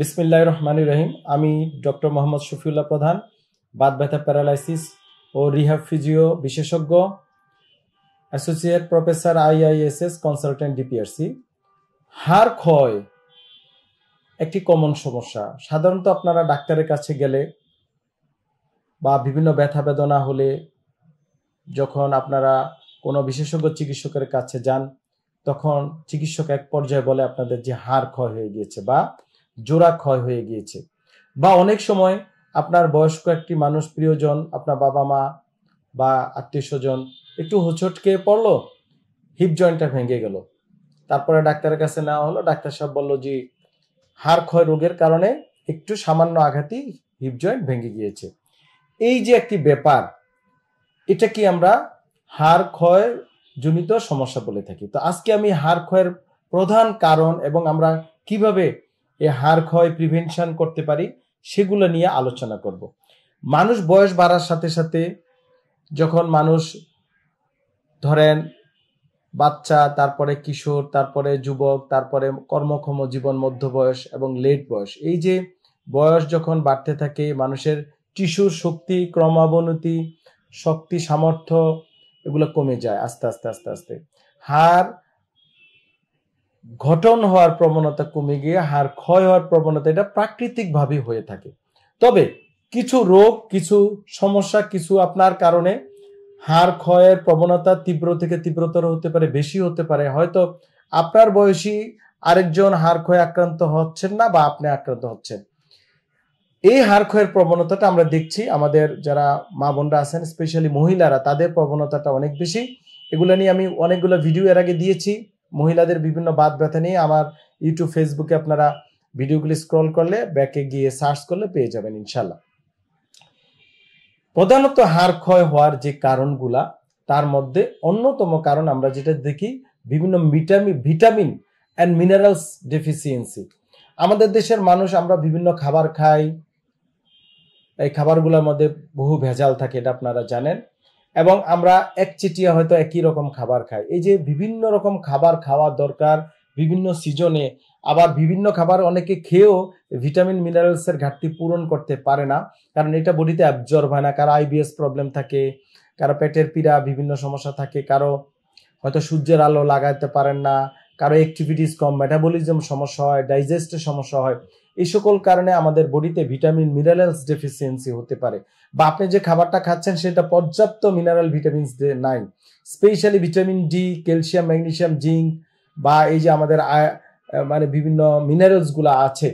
বিসমিল্লাহ রহমান রহিম আমি ডক্টর মোহাম্মদ শফিউল্লাহ প্রধান বাত ব্যথা প্যারালাইসিস ও রিহাব ফিজিও বিশেষজ্ঞ associate professor IISS consultant DPRC হাড় ক্ষয় একটি কমন সমস্যা সাধারণত আপনারা ডাক্তারের কাছে গেলে বা বিভিন্ন ব্যথা বেদনা হলে যখন আপনারা কোনো বিশেষজ্ঞ চিকিৎসকের কাছে যান তখন চিকিৎসক এক পর্যায়ে বলে আপনাদের যে হাড় ক্ষয় হয়ে গিয়েছে বা জোড়া ক্ষয় হয়ে গিয়েছে বা অনেক সময় আপনার বয়স্ক একটি মানুষ প্রিয়জন আপনার বাবা মা বা আত্মীয় স্বজন একটু হোঁচটকে পড়লো হিপ জয়েন্টটা ভেঙে গেল তারপরে ডাক্তারের কাছে নেওয়া হলো ডাক্তার সাহেব বললো যে হাড় ক্ষয় রোগের কারণে একটু সামান্য আঘাতই হিপ জয়েন্ট ভেঙে গিয়েছে এই যে একটি ব্যাপার এটা কি আমরা হাড় ক্ষয় জনিত সমস্যা বলে থাকি তো আজকে আমি হাড় ক্ষয়ের প্রধান কারণ এবং আমরা কিভাবে এ হাড় ক্ষয় প্রিভেনশন করতে পারি সেগুলো নিয়ে আলোচনা করব মানুষ বয়স বাড়ার সাথে সাথে যখন মানুষ ধরেন বাচ্চা তারপরে কিশোর তারপরে যুবক তারপরে কর্মক্ষম জীবন মধ্য বয়স এবং লেট বয়স এই যে বয়স যখন বাড়তে থাকে মানুষের টিস্যুর শক্তি ক্রমাবনতি শক্তি সামর্থ্য এগুলো কমে যায় আস্তে আস্তে আস্তে আস্তে হাড় ঘটন হওয়ার প্রবণতা কমে গিয়ে হাড় ক্ষয় হওয়ার প্রবণতা এটা প্রাকৃতিকভাবে হয়ে থাকে তবে কিছু রোগ কিছু সমস্যা কিছু আপনার কারণে হাড় ক্ষয়ের প্রবণতা তীব্র থেকে তীব্রতর হতে পারে বেশি হতে পারে হয়তো আপনার বয়সী আরেকজন হাড় ক্ষয় আক্রান্ত হচ্ছেন না বা আপনি আক্রান্ত হচ্ছেন এই হাড় ক্ষয়ের প্রবণতাটা আমরা দেখছি আমাদের যারা মা বোনরা আছেন স্পেশালি মহিলারা তাদের প্রবণতাটা অনেক বেশি এগুলো নিয়ে আমি অনেকগুলো ভিডিও এর আগে দিয়েছি মহিলাদের বিভিন্ন বাদ ব্যথা নিয়ে আমার ইউটিউব ফেসবুকে আপনারা ভিডিওগুলি স্ক্রল করলে ব্যাকে গিয়ে সার্চ করলে পেয়ে যাবেন ইনশাল্লাহ প্রধানত হাড় ক্ষয় হওয়ার যে কারণগুলা তার মধ্যে অন্যতম কারণ আমরা যেটা দেখি বিভিন্ন vitamin vitamin and minerals deficiency আমাদের দেশের মানুষ আমরা বিভিন্ন খাবার খাই এই খাবারগুলোর মধ্যে বহু ভেজাল থাকে এটা আপনারা জানেন এবং আমরা একচেটিয়া হয়তো একই রকম খাবার খাই এই যে বিভিন্ন রকম খাবার খাওয়া দরকার বিভিন্ন সিজনে আবার বিভিন্ন খাবার অনেকে খেয়েও ভিটামিন মিনারেলসের ঘাটতি পূরণ করতে পারে না কারণ এটা বডিতে অ্যাবজর্ব হয় না কারো আইবিএস প্রবলেম থাকে কারো পেটের পীড়া বিভিন্ন সমস্যা থাকে কারো হয়তো সূর্যের আলো লাগাতে পারেন না কারো অ্যাক্টিভিটিস কম মেটাবলিজম সমস্যা হয় ডাইজেস্টের সমস্যা হয় এই সকল কারণে আমাদের বডিতে ভিটামিন মিনারেলস ডেফিসিয়েন্সি হতে পারে বা আপনি যে খাবারটা খাচ্ছেন সেটা পর্যাপ্ত মিনারেল ভিটামিনস নাই specially vitamin D calcium magnesium zinc বা এই যে আমাদের মানে বিভিন্ন মিনারেলসগুলো আছে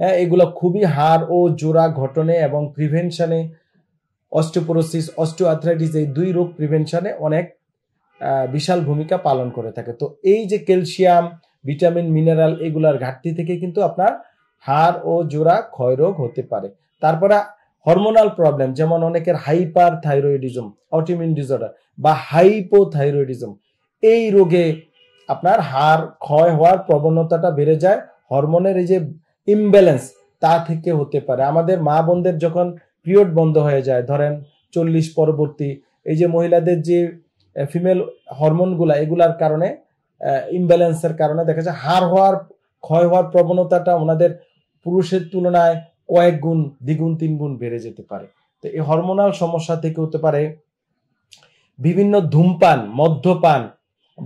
হ্যাঁ এগুলো খুবই হাড় ও জোড়া ঘটনে এবং প্রিভেনশনে অস্টোপোরোসিস অস্টোআথ্রাইটিস এই দুই রোগ প্রিভেনশনে অনেক বিশাল ভূমিকা পালন করে থাকে তো এই যে ক্যালসিয়াম ভিটামিন মিনারেল এগুলার ঘাটতি থেকে কিন্তু আপনার হাড় ও জোড়া ক্ষয়রোগ হতে পারে তারপরে হরমোনাল প্রবলেম যেমন অনেকের হাইপার থাইরয়েডিজম অটিমিন ডিসঅর্ডার বা হাইপোথাইরয়েডিজম এই রোগে আপনার হাড় ক্ষয় হওয়ার প্রবণতাটা বেড়ে যায় হরমোনের এই যে ইমব্যালেন্স তা থেকে হতে পারে আমাদের মা বোনদের যখন পিরিয়ড বন্ধ হয়ে যায় ধরেন চল্লিশ পরবর্তী এই যে মহিলাদের যে ফিমেল হরমোনগুলা এগুলার কারণে ইমব্যালেন্সের কারণে দেখা যায় হাড় হওয়ার ক্ষয় হওয়ার প্রবণতাটা ওনাদের পুরুষের তুলনায় কয়েক গুণ দ্বিগুণ তিন গুণ বেড়ে যেতে পারে তো এই হরমোনাল সমস্যা থেকে হতে পারে বিভিন্ন ধূমপান মদ্যপান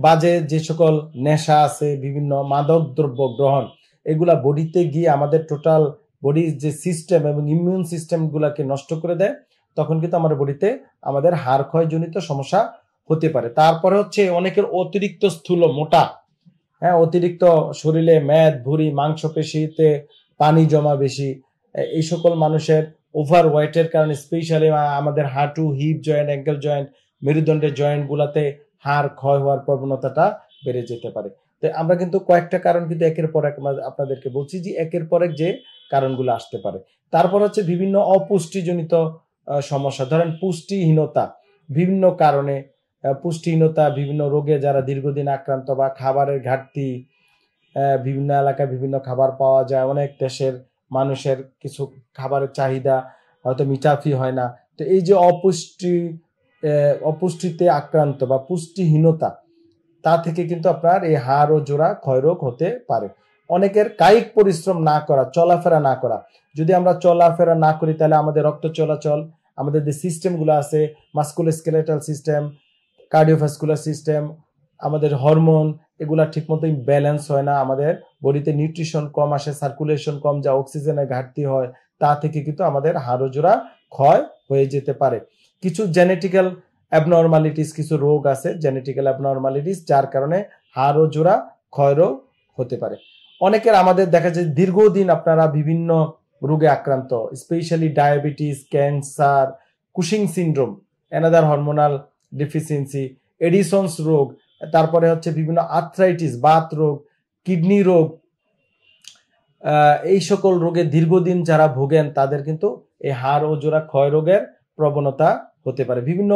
বাজে যে সকল নেশা আছে বিভিন্ন মাদক দ্রব্য গ্রহণ এগুলা বডিতে গিয়ে আমাদের টোটাল বডির যে সিস্টেম এবং ইমিউন সিস্টেমগুলোকে নষ্ট করে দেয় তখন কিন্তু আমার বডিতে আমাদের হাড় ক্ষয়জনিত সমস্যা হতে পারে তারপরে হচ্ছে অনেকের অতিরিক্ত স্থূল মোটা হ্যাঁ অতিরিক্ত শরীরে মেদ ভুঁড়ি পেশিতে পানি জমা বেশি এই সকল মানুষের ওভার ওয়েটের কারণে স্পেশালি আমাদের হাঁটু হিপ জয়েন্ট অ্যাঙ্কেল জয়েন্ট মেরুদণ্ডের জয়েন্টগুলোতে হাড় ক্ষয় হওয়ার প্রবণতাটা বেড়ে যেতে পারে তো আমরা কিন্তু কয়েকটা কারণ কিন্তু একের পর এক আপনাদেরকে বলছি যে একের পর এক যে কারণগুলো আসতে পারে তারপর হচ্ছে বিভিন্ন অপুষ্টিজনিত সমস্যা ধরেন পুষ্টিহীনতা বিভিন্ন কারণে পুষ্টিহীনতা বিভিন্ন রোগে যারা দীর্ঘদিন আক্রান্ত বা খাবারের ঘাটতি বিভিন্ন এলাকায় বিভিন্ন খাবার পাওয়া যায় অনেক দেশের মানুষের কিছু খাবারের চাহিদা হয়তো মিটাফি হয় না তো এই যে অপুষ্টি অপুষ্টিতে আক্রান্ত বা পুষ্টিহীনতা তা থেকে কিন্তু আপনার এই হাড় ও জোড়া ক্ষয়রোগ হতে পারে অনেকের কায়িক পরিশ্রম না করা চলাফেরা না করা যদি আমরা চলাফেরা না করি তাহলে আমাদের রক্ত চলাচল আমাদের যে সিস্টেমগুলো আছে musculoskeletal system cardiovascular system আমাদের হরমোন এগুলা ঠিক মতোই ব্যালেন্স হয় না আমাদের বডিতে নিউট্রিশন কম আসে সার্কুলেশন কম যা অক্সিজেনের ঘাটতি হয় তা থেকে কিন্তু আমাদের হাড় জোড়া ক্ষয় হয়ে যেতে পারে কিছু জেনেটিক্যাল অ্যাবনর্মালিটিস কিছু রোগ আছে জেনেটিক্যাল অ্যাবনর্মালিটিস যার কারণে হাড় জোড়া জোড়া রোগ হতে পারে অনেকের আমাদের দেখা যায় দীর্ঘদিন আপনারা বিভিন্ন রোগে আক্রান্ত specially diabetes cancer Cushing syndrome another hormonal deficiency Addison's রোগ তারপরে হচ্ছে বিভিন্ন আর্থ্রাইটিস বাত রোগ কিডনি রোগ এই সকল রোগে দীর্ঘদিন যারা ভোগেন তাদের কিন্তু এই হাড় ও জোড়া ক্ষয় রোগের প্রবণতা হতে পারে বিভিন্ন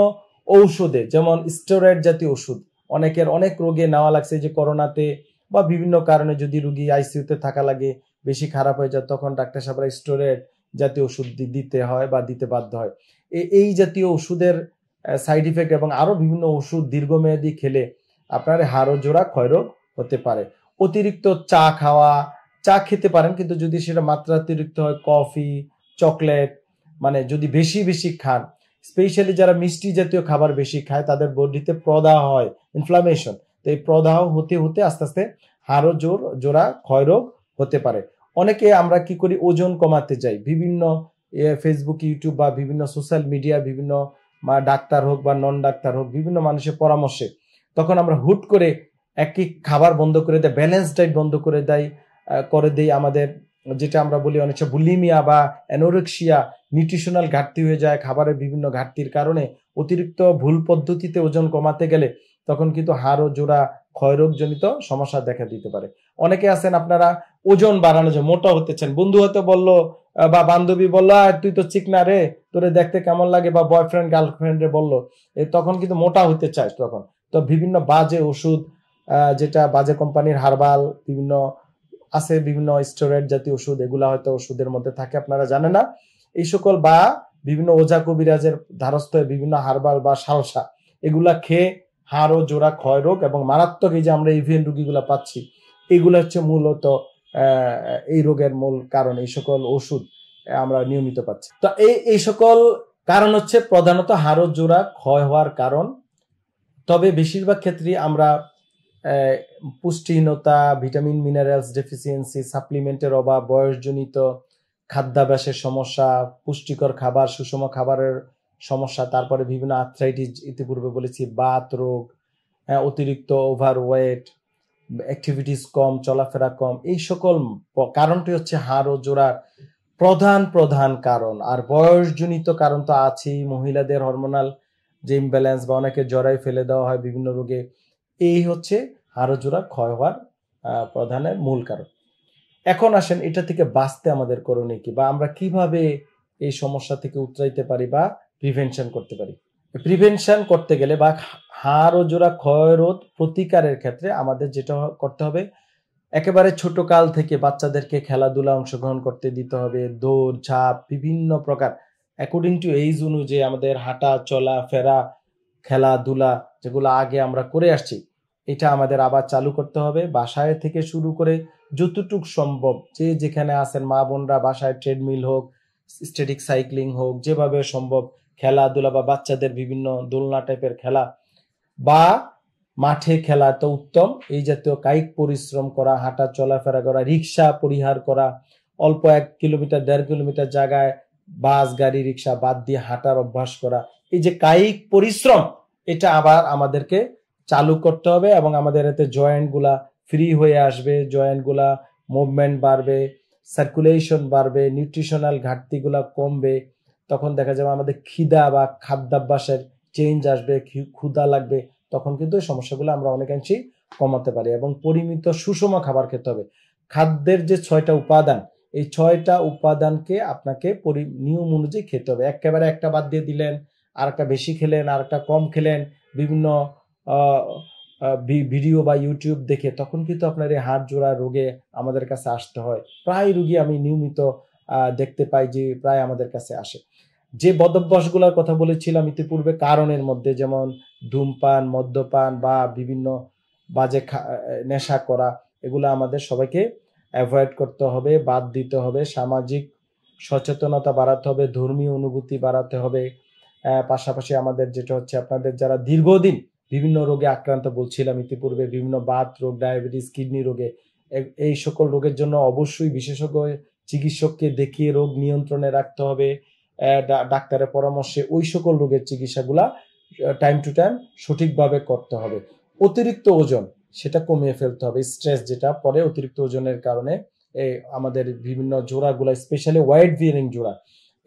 ঔষধে যেমন স্টেরয়েড জাতীয় ওষুধ অনেকের অনেক রোগে নেওয়া লাগছে যে করোনাতে বা বিভিন্ন কারণে যদি রুগী আইসিউতে থাকা লাগে বেশি খারাপ হয়ে যায় তখন ডাক্তার সাহেবরা স্টোরেড জাতীয় ওষুধ দিতে হয় বা দিতে বাধ্য হয় এই জাতীয় ওষুধের সাইড ইফেক্ট এবং আরও বিভিন্ন ওষুধ দীর্ঘমেয়াদী খেলে আপনার হাড়ও জোড়া ক্ষয়রোগ হতে পারে অতিরিক্ত চা খাওয়া চা খেতে পারেন কিন্তু যদি সেটা মাত্রা অতিরিক্ত হয় কফি চকলেট মানে যদি বেশি বেশি খান স্পেশালি যারা মিষ্টি জাতীয় খাবার বেশি খায় তাদের বডিতে প্রদাহ হয় ইনফ্লামেশন তো এই প্রদাহ হতে হতে আস্তে আস্তে হাড়ও জোর জোড়া ক্ষয়রোগ হতে পারে অনেকে আমরা কি করি ওজন কমাতে যাই বিভিন্ন ফেসবুক ইউটিউব বা বিভিন্ন সোশ্যাল মিডিয়া বিভিন্ন ডাক্তার হোক বা নন ডাক্তার হোক বিভিন্ন মানুষের পরামর্শে তখন আমরা হুট করে একই খাবার বন্ধ করে দেয় ব্যালেন্স ডাইট বন্ধ করে দেয় করে দেই আমাদের যেটা আমরা বলি অনেক বুলিমিয়া বা অ্যানোরেক্সিয়া নিউট্রিশনাল ঘাটতি হয়ে যায় খাবারের বিভিন্ন ঘাটতির কারণে অতিরিক্ত ভুল পদ্ধতিতে ওজন কমাতে গেলে তখন কিন্তু হাড় ও জোড়া ক্ষয়রোগজনিত সমস্যা দেখা দিতে পারে অনেকে আছেন আপনারা ওজন বাড়ানো যে মোটা হতে চান বন্ধু হয়তো বললো বা বান্ধবী বললো আর তুই তো চিকনা রে তোরে দেখতে কেমন লাগে বা বয়ফ্রেন্ড গার্লফ্রেন্ড রে বললো তখন কিন্তু মোটা হতে চাই তখন তো বিভিন্ন বাজে ওষুধ যেটা বাজে কোম্পানির হারবাল বিভিন্ন আছে বিভিন্ন স্টোরেট জাতীয় ওষুধ এগুলা হয়তো ওষুধের মধ্যে থাকে আপনারা জানেন না এই সকল বা বিভিন্ন ওজা কবিরাজের ধারস্থ বিভিন্ন হারবাল বা সালসা এগুলা খেয়ে হাড় ও জোড়া ক্ষয় রোগ এবং মারাত্মক এই যে আমরা ইভিএন রুগীগুলো পাচ্ছি এগুলো হচ্ছে মূলত এই রোগের মূল কারণ এই সকল ওষুধ আমরা নিয়মিত পাচ্ছি তো এই এই সকল কারণ হচ্ছে প্রধানত হাড় জোড়া ক্ষয় হওয়ার কারণ তবে বেশিরভাগ ক্ষেত্রে আমরা পুষ্টিহীনতা ভিটামিন মিনারেলস ডেফিসিয়েন্সি সাপ্লিমেন্টের অভাব বয়সজনিত খাদ্যাভ্যাসের সমস্যা পুষ্টিকর খাবার সুষম খাবারের সমস্যা তারপরে বিভিন্ন আর্থ্রাইটিস ইতিপূর্বে বলেছি বাত রোগ অতিরিক্ত ওভার ওয়েট অ্যাক্টিভিটিস কম চলাফেরা কম এই সকল কারণটি হচ্ছে হাড় ও জোড়ার প্রধান প্রধান কারণ আর বয়সজনিত কারণ তো আছেই মহিলাদের হরমোনাল যে ইমব্যালেন্স বা অনেকে জরায় ফেলে দেওয়া হয় বিভিন্ন রোগে এই হচ্ছে হাড় জোড়া ক্ষয় হওয়ার প্রধানের মূল কারণ এখন আসেন এটা থেকে বাঁচতে আমাদের করণীয় কি বা আমরা কিভাবে এই সমস্যা থেকে উত্তরাইতে পারি বা প্রিভেনশন করতে পারি প্রিভেনশন করতে গেলে বা হাড় ও জোড়া ক্ষয় রোধ প্রতিকারের ক্ষেত্রে আমাদের যেটা করতে হবে একেবারে ছোট কাল থেকে বাচ্চাদেরকে খেলাধুলা অংশগ্রহণ করতে দিতে হবে দৌড় ঝাঁপ বিভিন্ন প্রকার অ্যাকর্ডিং টু এইজ অনুযায়ী আমাদের হাঁটা চলা ফেরা খেলাধুলা যেগুলো আগে আমরা করে আসছি এটা আমাদের আবার চালু করতে হবে বাসায় থেকে শুরু করে যতটুক সম্ভব যে যেখানে আছেন মা বোনরা বাসায় ট্রেডমিল হোক স্টেটিক সাইক্লিং হোক যেভাবে সম্ভব খেলাধুলা বা বাচ্চাদের বিভিন্ন দোলনা টাইপের খেলা বা মাঠে খেলা তো উত্তম এই জাতীয় কায়িক পরিশ্রম করা হাঁটা চলাফেরা করা রিক্সা পরিহার করা অল্প এক কিলোমিটার দেড় কিলোমিটার জায়গায় বাস গাড়ি রিক্সা বাদ দিয়ে হাঁটার অভ্যাস করা এই যে কায়িক পরিশ্রম এটা আবার আমাদেরকে চালু করতে হবে এবং আমাদের এতে জয়েন্টগুলা ফ্রি হয়ে আসবে জয়েন্টগুলা মুভমেন্ট বাড়বে সার্কুলেশন বাড়বে নিউট্রিশনাল ঘাটতিগুলা কমবে তখন দেখা যাবে আমাদের খিদা বা খাদ্যাভ্যাসের চেঞ্জ আসবে ক্ষুদা লাগবে তখন কিন্তু সমস্যাগুলো আমরা অনেকাংশেই কমাতে পারি এবং পরিমিত সুষম খাবার খেতে হবে খাদ্যের যে ছয়টা উপাদান এই ছয়টা উপাদানকে আপনাকে পরি নিয়ম অনুযায়ী খেতে হবে একেবারে একটা বাদ দিয়ে দিলেন আর একটা বেশি খেলেন আর একটা কম খেলেন বিভিন্ন ভিডিও বা ইউটিউব দেখে তখন কিন্তু আপনার এই হাড় জোড়া রোগে আমাদের কাছে আসতে হয় প্রায় রুগী আমি নিয়মিত দেখতে পাই যে প্রায় আমাদের কাছে আসে যে বদভ্যাসগুলোর কথা বলেছিলাম ইতিপূর্বে কারণের মধ্যে যেমন ধূমপান মদ্যপান বা বিভিন্ন বাজে নেশা করা এগুলো আমাদের সবাইকে অ্যাভয়েড করতে হবে বাদ দিতে হবে সামাজিক সচেতনতা বাড়াতে হবে ধর্মীয় অনুভূতি বাড়াতে হবে পাশাপাশি আমাদের যেটা হচ্ছে আপনাদের যারা দীর্ঘদিন বিভিন্ন রোগে আক্রান্ত বলছিলাম ইতিপূর্বে বিভিন্ন বাত রোগ ডায়াবেটিস কিডনি রোগে এই সকল রোগের জন্য অবশ্যই বিশেষজ্ঞ চিকিৎসককে দেখিয়ে রোগ নিয়ন্ত্রণে রাখতে হবে ডাক্তারের পরামর্শে ওই সকল রোগের চিকিৎসাগুলা টাইম টু টাইম সঠিকভাবে করতে হবে অতিরিক্ত ওজন সেটা কমিয়ে ফেলতে হবে স্ট্রেস যেটা পরে অতিরিক্ত ওজনের কারণে এই আমাদের বিভিন্ন জোড়াগুলো স্পেশালি ওয়াইড বিয়ারিং জোড়া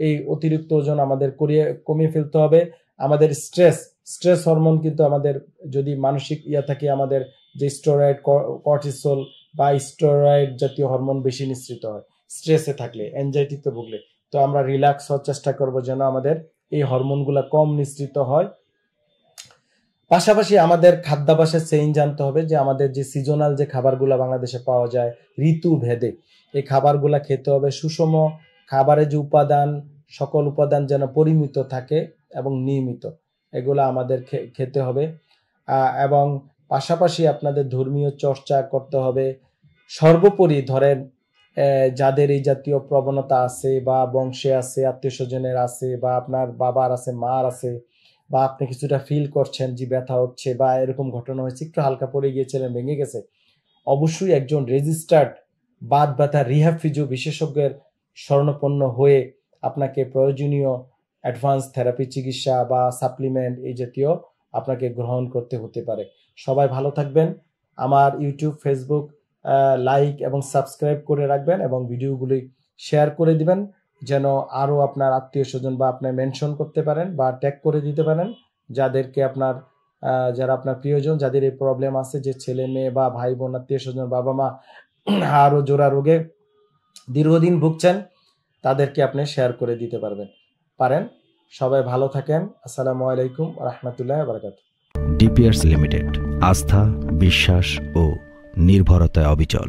এই অতিরিক্ত ওজন আমাদের করিয়ে কমিয়ে ফেলতে হবে আমাদের স্ট্রেস স্ট্রেস হরমোন কিন্তু আমাদের যদি মানসিক ইয়া থাকে আমাদের যে স্টোরয়েড কর্টিসল বা স্টোরয়েড জাতীয় হরমোন বেশি নিঃসৃত হয় স্ট্রেসে থাকলে অ্যাংজাইটিতে ভুগলে তো আমরা রিল্যাক্স হওয়ার চেষ্টা করবো যেন আমাদের এই হরমোনগুলো কম নিঃসৃত হয় পাশাপাশি আমাদের খাদ্যাভাসের চেঞ্জ জানতে হবে যে আমাদের যে সিজনাল যে খাবারগুলো বাংলাদেশে পাওয়া যায় ঋতু ভেদে এই খাবারগুলো খেতে হবে সুষম খাবারের যে উপাদান সকল উপাদান যেন পরিমিত থাকে এবং নিয়মিত এগুলো আমাদের খেতে হবে এবং পাশাপাশি আপনাদের ধর্মীয় চর্চা করতে হবে সর্বোপরি ধরেন যাদের এই জাতীয় প্রবণতা আছে বা বংশে আছে আত্মীয় স্বজনের আছে বা আপনার বাবার আছে মার আছে বা আপনি কিছুটা ফিল করছেন যে ব্যথা হচ্ছে বা এরকম ঘটনা হয়েছে একটু হালকা পড়ে গিয়েছিলেন ভেঙে গেছে অবশ্যই একজন রেজিস্টার্ড বাদ ব্যথা রিহাব ফিজিও বিশেষজ্ঞের স্মরণপন্ন হয়ে আপনাকে প্রয়োজনীয় অ্যাডভান্স থেরাপি চিকিৎসা বা সাপ্লিমেন্ট এই জাতীয় আপনাকে গ্রহণ করতে হতে পারে সবাই ভালো থাকবেন আমার ইউটিউব ফেসবুক লাইক এবং সাবস্ক্রাইব করে রাখবেন এবং ভিডিওগুলি শেয়ার করে দিবেন যেন আরও আপনার আত্মীয় স্বজন বা আপনার মেনশন করতে পারেন বা ট্যাগ করে দিতে পারেন যাদেরকে আপনার যারা আপনার প্রিয়জন যাদের এই প্রবলেম আছে যে ছেলে মেয়ে বা ভাই বোন আত্মীয় স্বজন বাবা মা আরও জোড়া রোগে দীর্ঘদিন ভুগছেন তাদেরকে আপনি শেয়ার করে দিতে পারবেন পারেন সবাই ভালো থাকেন আসসালামু আলাইকুম রহমতুল্লাহ বরকাত ডিপিয়ার্স লিমিটেড আস্থা বিশ্বাস ও নির্ভরতায় অবিচল